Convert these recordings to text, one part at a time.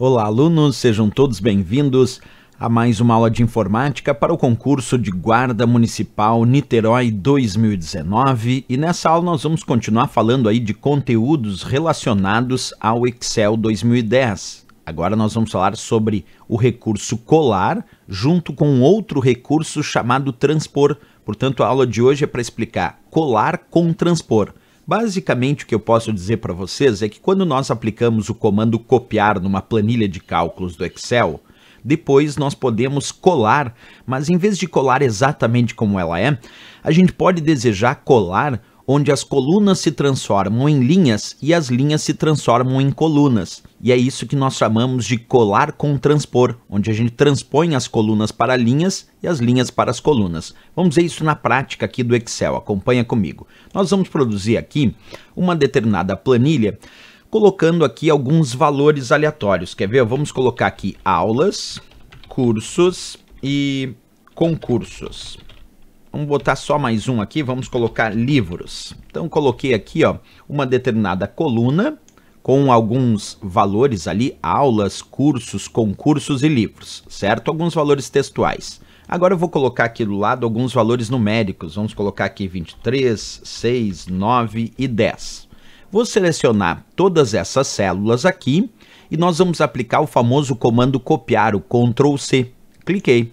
Olá, alunos, sejam todos bem-vindos a mais uma aula de informática para o concurso de Guarda Municipal Niterói 2019. E nessa aula nós vamos continuar falando aí de conteúdos relacionados ao Excel 2010. Agora nós vamos falar sobre o recurso colar junto com outro recurso chamado transpor. Portanto, a aula de hoje é para explicar colar com transpor. Basicamente, o que eu posso dizer para vocês é que quando nós aplicamos o comando copiar numa planilha de cálculos do Excel, depois nós podemos colar, mas em vez de colar exatamente como ela é, a gente pode desejar colar onde as colunas se transformam em linhas e as linhas se transformam em colunas. E é isso que nós chamamos de colar com transpor, onde a gente transpõe as colunas para linhas e as linhas para as colunas. Vamos ver isso na prática aqui do Excel, acompanha comigo. Nós vamos produzir aqui uma determinada planilha colocando aqui alguns valores aleatórios. Quer ver? Vamos colocar aqui aulas, cursos e concursos. Vamos botar só mais um aqui, vamos colocar livros. Então coloquei aqui, ó, uma determinada coluna com alguns valores ali, aulas, cursos, concursos e livros, certo? Alguns valores textuais. Agora eu vou colocar aqui do lado alguns valores numéricos. Vamos colocar aqui 23, 6, 9 e 10. Vou selecionar todas essas células aqui e nós vamos aplicar o famoso comando copiar, o Ctrl C. Cliquei.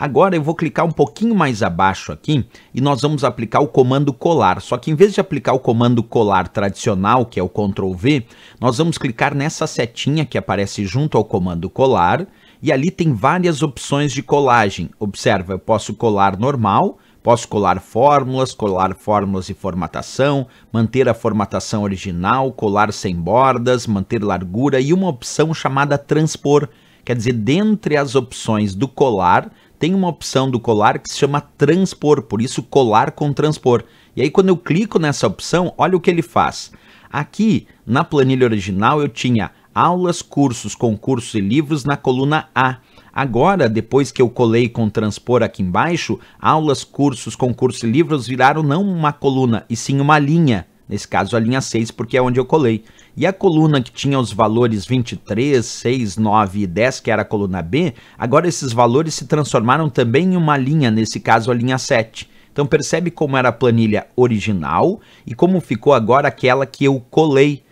Agora eu vou clicar um pouquinho mais abaixo aqui e nós vamos aplicar o comando colar. Só que em vez de aplicar o comando colar tradicional, que é o Ctrl V, nós vamos clicar nessa setinha que aparece junto ao comando colar e ali tem várias opções de colagem. Observa, eu posso colar normal, Posso colar fórmulas, colar fórmulas e formatação, manter a formatação original, colar sem bordas, manter largura e uma opção chamada transpor. Quer dizer, dentre as opções do colar, tem uma opção do colar que se chama transpor, por isso colar com transpor. E aí quando eu clico nessa opção, olha o que ele faz. Aqui na planilha original eu tinha aulas, cursos, concursos e livros na coluna A. Agora, depois que eu colei com transpor aqui embaixo, aulas, cursos, concursos e livros viraram não uma coluna, e sim uma linha nesse caso a linha 6, porque é onde eu colei. E a coluna que tinha os valores 23, 6, 9 e 10, que era a coluna B, agora esses valores se transformaram também em uma linha, nesse caso a linha 7. Então percebe como era a planilha original e como ficou agora aquela que eu colei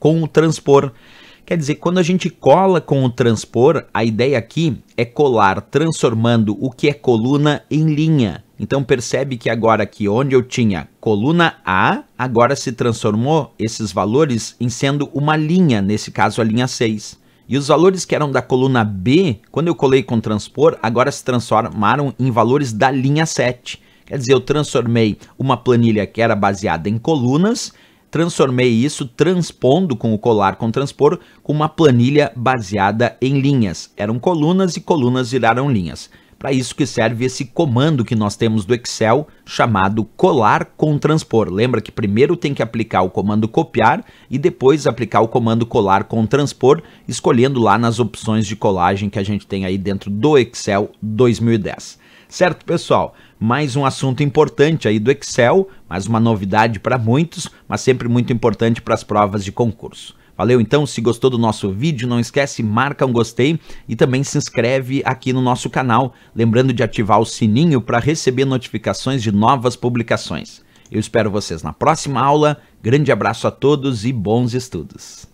com o transpor. Quer dizer, quando a gente cola com o transpor, a ideia aqui é colar transformando o que é coluna em linha. Então percebe que agora que onde eu tinha coluna A, agora se transformou esses valores em sendo uma linha, nesse caso a linha 6. E os valores que eram da coluna B, quando eu colei com transpor, agora se transformaram em valores da linha 7. Quer dizer, eu transformei uma planilha que era baseada em colunas, transformei isso transpondo com o colar com transpor com uma planilha baseada em linhas. Eram colunas e colunas viraram linhas. Para isso que serve esse comando que nós temos do Excel chamado colar com transpor. Lembra que primeiro tem que aplicar o comando copiar e depois aplicar o comando colar com transpor, escolhendo lá nas opções de colagem que a gente tem aí dentro do Excel 2010. Certo, pessoal? Mais um assunto importante aí do Excel, mais uma novidade para muitos, mas sempre muito importante para as provas de concurso. Valeu então, se gostou do nosso vídeo, não esquece, marca um gostei e também se inscreve aqui no nosso canal, lembrando de ativar o sininho para receber notificações de novas publicações. Eu espero vocês na próxima aula, grande abraço a todos e bons estudos!